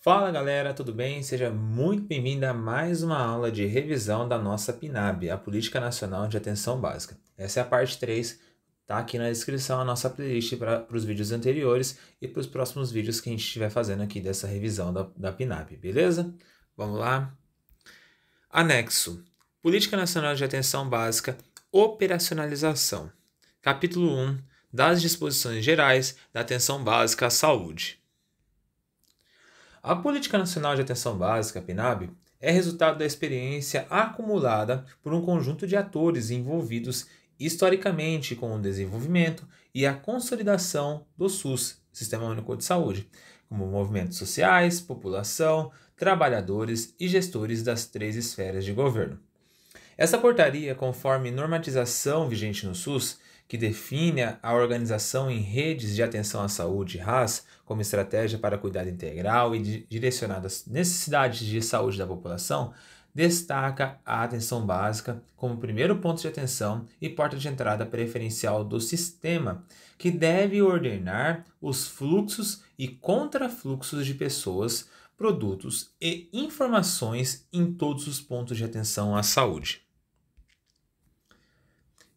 Fala galera, tudo bem? Seja muito bem-vinda a mais uma aula de revisão da nossa PNAB, a Política Nacional de Atenção Básica. Essa é a parte 3, tá aqui na descrição a nossa playlist para os vídeos anteriores e para os próximos vídeos que a gente estiver fazendo aqui dessa revisão da, da PNAB, beleza? Vamos lá? Anexo: Política Nacional de Atenção Básica, Operacionalização. Capítulo 1 das disposições gerais da atenção básica à saúde. A Política Nacional de Atenção Básica, PNAB, é resultado da experiência acumulada por um conjunto de atores envolvidos historicamente com o desenvolvimento e a consolidação do SUS, Sistema Único de Saúde, como movimentos sociais, população, trabalhadores e gestores das três esferas de governo. Essa portaria, conforme normatização vigente no SUS, que define a organização em redes de atenção à saúde RAS como estratégia para cuidado integral e direcionada às necessidades de saúde da população, destaca a atenção básica como primeiro ponto de atenção e porta de entrada preferencial do sistema, que deve ordenar os fluxos e contrafluxos de pessoas, produtos e informações em todos os pontos de atenção à saúde.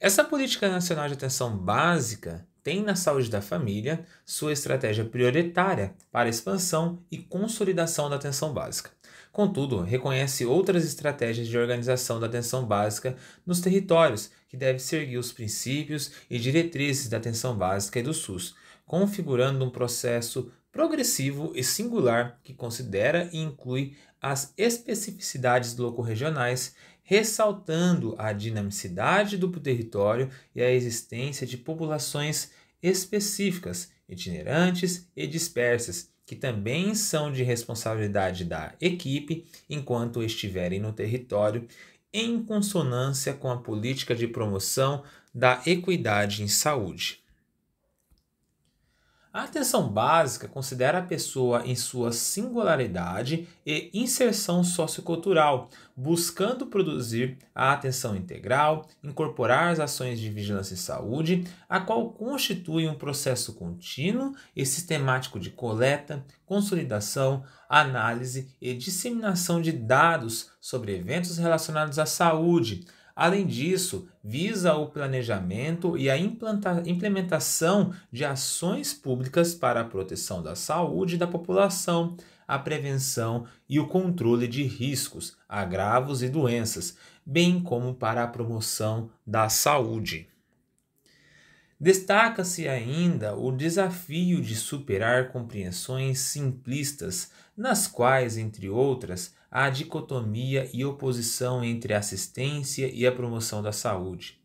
Essa política nacional de atenção básica tem na saúde da família sua estratégia prioritária para expansão e consolidação da atenção básica. Contudo, reconhece outras estratégias de organização da atenção básica nos territórios que devem seguir os princípios e diretrizes da atenção básica e do SUS, configurando um processo progressivo e singular que considera e inclui as especificidades locorregionais ressaltando a dinamicidade do território e a existência de populações específicas, itinerantes e dispersas, que também são de responsabilidade da equipe enquanto estiverem no território, em consonância com a política de promoção da equidade em saúde. A atenção básica considera a pessoa em sua singularidade e inserção sociocultural, buscando produzir a atenção integral, incorporar as ações de vigilância e saúde, a qual constitui um processo contínuo e sistemático de coleta, consolidação, análise e disseminação de dados sobre eventos relacionados à saúde Além disso, visa o planejamento e a implementação de ações públicas para a proteção da saúde da população, a prevenção e o controle de riscos, agravos e doenças, bem como para a promoção da saúde. Destaca-se ainda o desafio de superar compreensões simplistas, nas quais, entre outras, há dicotomia e oposição entre a assistência e a promoção da saúde.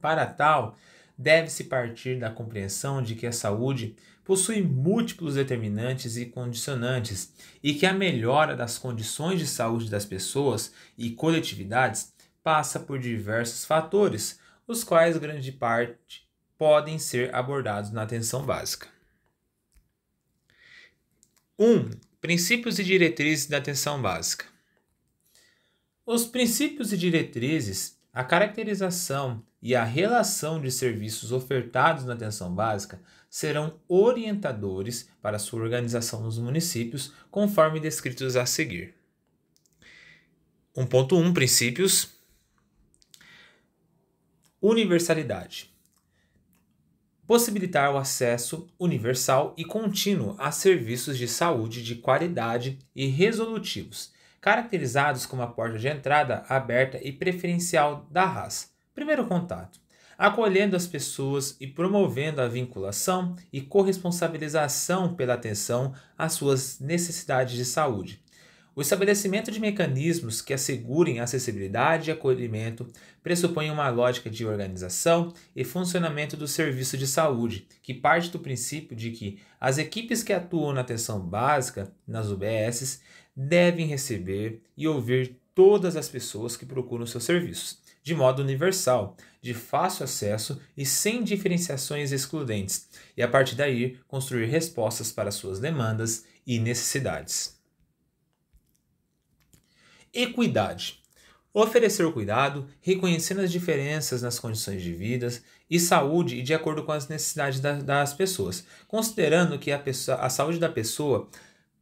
Para tal, deve-se partir da compreensão de que a saúde possui múltiplos determinantes e condicionantes e que a melhora das condições de saúde das pessoas e coletividades passa por diversos fatores, os quais grande parte podem ser abordados na atenção básica. 1. Um, princípios e diretrizes da atenção básica. Os princípios e diretrizes, a caracterização e a relação de serviços ofertados na atenção básica serão orientadores para sua organização nos municípios, conforme descritos a seguir. 1.1 Princípios Universalidade possibilitar o acesso universal e contínuo a serviços de saúde de qualidade e resolutivos, caracterizados como a porta de entrada aberta e preferencial da raça. Primeiro contato. Acolhendo as pessoas e promovendo a vinculação e corresponsabilização pela atenção às suas necessidades de saúde, o estabelecimento de mecanismos que assegurem acessibilidade e acolhimento pressupõe uma lógica de organização e funcionamento do serviço de saúde, que parte do princípio de que as equipes que atuam na atenção básica, nas UBSs, devem receber e ouvir todas as pessoas que procuram seus serviços, de modo universal, de fácil acesso e sem diferenciações excludentes, e a partir daí construir respostas para suas demandas e necessidades. Equidade. Oferecer cuidado, reconhecendo as diferenças nas condições de vida e saúde e de acordo com as necessidades das pessoas, considerando que a, pessoa, a saúde da pessoa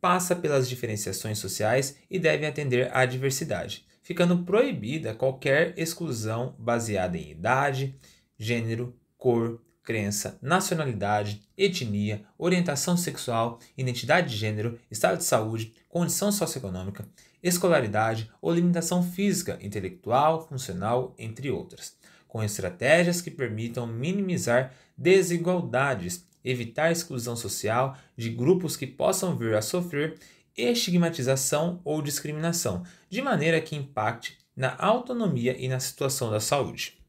passa pelas diferenciações sociais e deve atender à diversidade, ficando proibida qualquer exclusão baseada em idade, gênero, cor, crença, nacionalidade, etnia, orientação sexual, identidade de gênero, estado de saúde, condição socioeconômica, escolaridade ou limitação física, intelectual, funcional, entre outras, com estratégias que permitam minimizar desigualdades, evitar exclusão social de grupos que possam vir a sofrer estigmatização ou discriminação, de maneira que impacte na autonomia e na situação da saúde.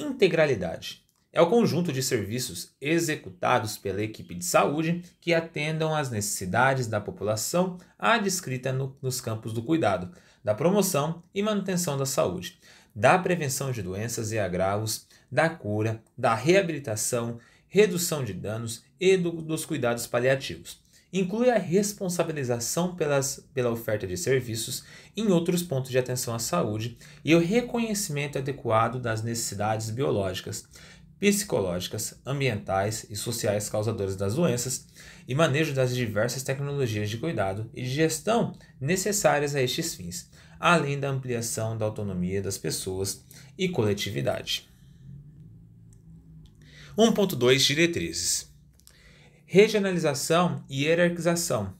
Integralidade é o conjunto de serviços executados pela equipe de saúde que atendam às necessidades da população adscrita descrita no, nos campos do cuidado, da promoção e manutenção da saúde, da prevenção de doenças e agravos, da cura, da reabilitação, redução de danos e do, dos cuidados paliativos inclui a responsabilização pelas, pela oferta de serviços em outros pontos de atenção à saúde e o reconhecimento adequado das necessidades biológicas, psicológicas, ambientais e sociais causadoras das doenças e manejo das diversas tecnologias de cuidado e de gestão necessárias a estes fins, além da ampliação da autonomia das pessoas e coletividade. 1.2 Diretrizes regionalização e hierarquização.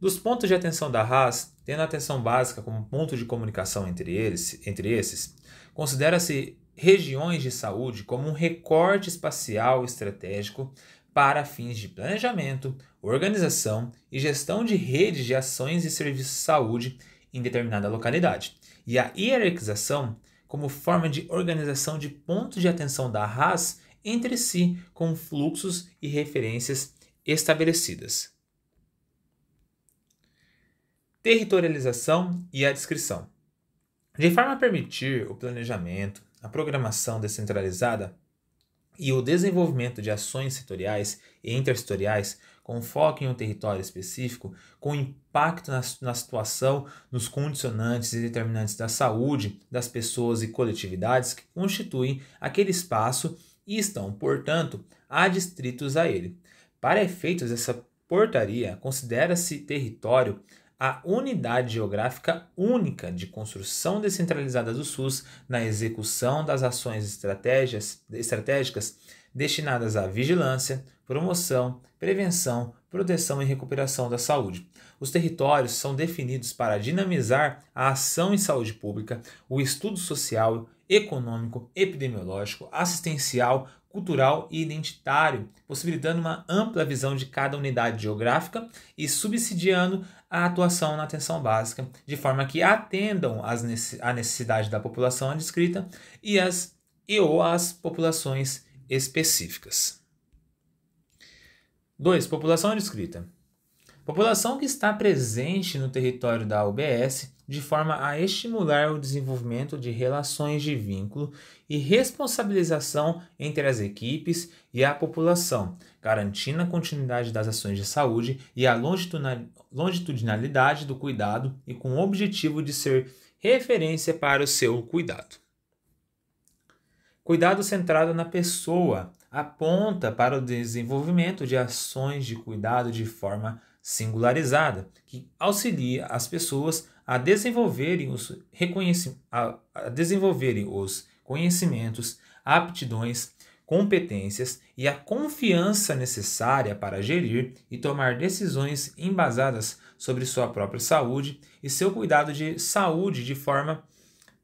Dos pontos de atenção da Haas, tendo a atenção básica como ponto de comunicação entre, eles, entre esses, considera-se regiões de saúde como um recorte espacial estratégico para fins de planejamento, organização e gestão de redes de ações e serviços de saúde em determinada localidade, e a hierarquização como forma de organização de pontos de atenção da RAS entre si, com fluxos e referências estabelecidas. Territorialização e a descrição. De forma a permitir o planejamento, a programação descentralizada e o desenvolvimento de ações setoriais e intersetoriais com foco em um território específico, com impacto na, na situação, nos condicionantes e determinantes da saúde das pessoas e coletividades que constituem aquele espaço e estão, portanto, adstritos a ele. Para efeitos dessa portaria, considera-se território a unidade geográfica única de construção descentralizada do SUS na execução das ações estratégicas destinadas à vigilância, promoção, prevenção, proteção e recuperação da saúde. Os territórios são definidos para dinamizar a ação em saúde pública, o estudo social, econômico, epidemiológico, assistencial, cultural e identitário, possibilitando uma ampla visão de cada unidade geográfica e subsidiando a atuação na atenção básica, de forma que atendam às à necessidade da população descrita e as e ou as populações específicas. 2. População descrita. População que está presente no território da UBS de forma a estimular o desenvolvimento de relações de vínculo e responsabilização entre as equipes e a população, garantindo a continuidade das ações de saúde e a longitudinalidade do cuidado e com o objetivo de ser referência para o seu cuidado. Cuidado centrado na pessoa aponta para o desenvolvimento de ações de cuidado de forma singularizada, que auxilia as pessoas a desenvolverem os, a, a desenvolverem os conhecimentos, aptidões, competências e a confiança necessária para gerir e tomar decisões embasadas sobre sua própria saúde e seu cuidado de saúde de forma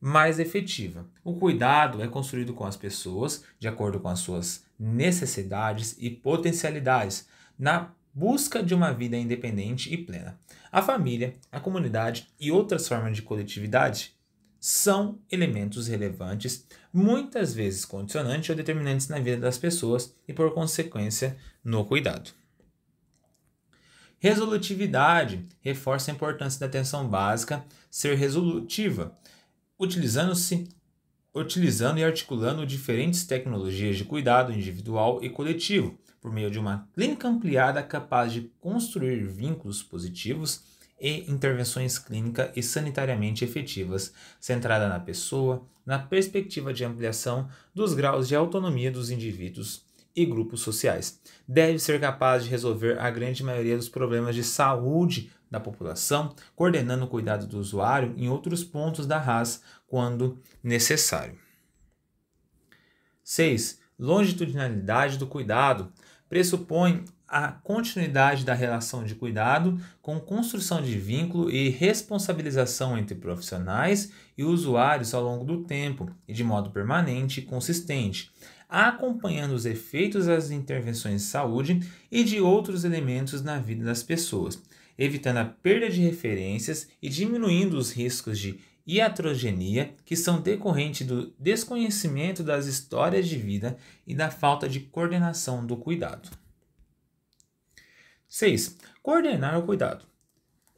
mais efetiva. O cuidado é construído com as pessoas de acordo com as suas necessidades e potencialidades, na busca de uma vida independente e plena. A família, a comunidade e outras formas de coletividade são elementos relevantes, muitas vezes condicionantes ou determinantes na vida das pessoas e, por consequência, no cuidado. Resolutividade reforça a importância da atenção básica ser resolutiva, utilizando-se utilizando e articulando diferentes tecnologias de cuidado individual e coletivo, por meio de uma clínica ampliada capaz de construir vínculos positivos e intervenções clínica e sanitariamente efetivas, centrada na pessoa, na perspectiva de ampliação dos graus de autonomia dos indivíduos e grupos sociais. Deve ser capaz de resolver a grande maioria dos problemas de saúde da população, coordenando o cuidado do usuário em outros pontos da raça quando necessário. 6. Longitudinalidade do cuidado pressupõe a continuidade da relação de cuidado com construção de vínculo e responsabilização entre profissionais e usuários ao longo do tempo e de modo permanente e consistente, acompanhando os efeitos das intervenções de saúde e de outros elementos na vida das pessoas, evitando a perda de referências e diminuindo os riscos de e atrogenia, que são decorrentes do desconhecimento das histórias de vida e da falta de coordenação do cuidado. 6. Coordenar o cuidado.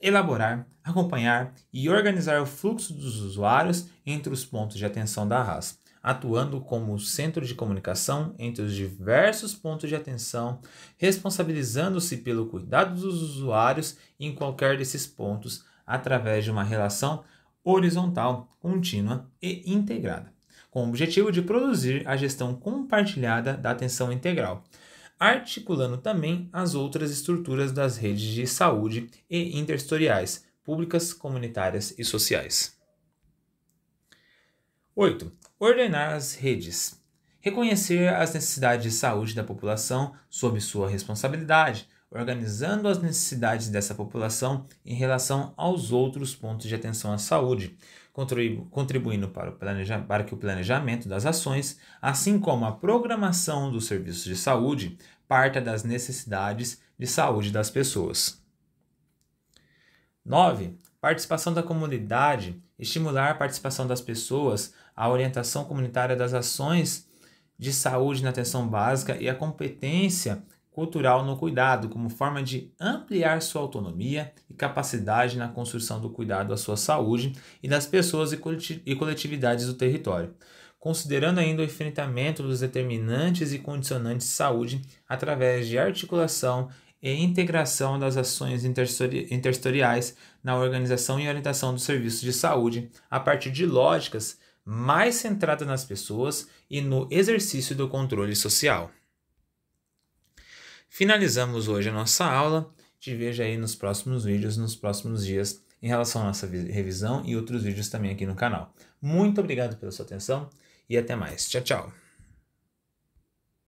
Elaborar, acompanhar e organizar o fluxo dos usuários entre os pontos de atenção da RAS, atuando como centro de comunicação entre os diversos pontos de atenção, responsabilizando-se pelo cuidado dos usuários em qualquer desses pontos através de uma relação horizontal, contínua e integrada, com o objetivo de produzir a gestão compartilhada da atenção integral, articulando também as outras estruturas das redes de saúde e interstoriais, públicas, comunitárias e sociais. 8. Ordenar as redes. Reconhecer as necessidades de saúde da população sob sua responsabilidade, organizando as necessidades dessa população em relação aos outros pontos de atenção à saúde, contribuindo para, o para que o planejamento das ações, assim como a programação dos serviços de saúde, parta das necessidades de saúde das pessoas. 9. Participação da comunidade. Estimular a participação das pessoas, a orientação comunitária das ações de saúde na atenção básica e a competência cultural no cuidado, como forma de ampliar sua autonomia e capacidade na construção do cuidado à sua saúde e das pessoas e coletividades do território, considerando ainda o enfrentamento dos determinantes e condicionantes de saúde através de articulação e integração das ações intersetoriais na organização e orientação dos serviços de saúde a partir de lógicas mais centradas nas pessoas e no exercício do controle social. Finalizamos hoje a nossa aula. Te vejo aí nos próximos vídeos, nos próximos dias, em relação à nossa revisão e outros vídeos também aqui no canal. Muito obrigado pela sua atenção e até mais. Tchau, tchau.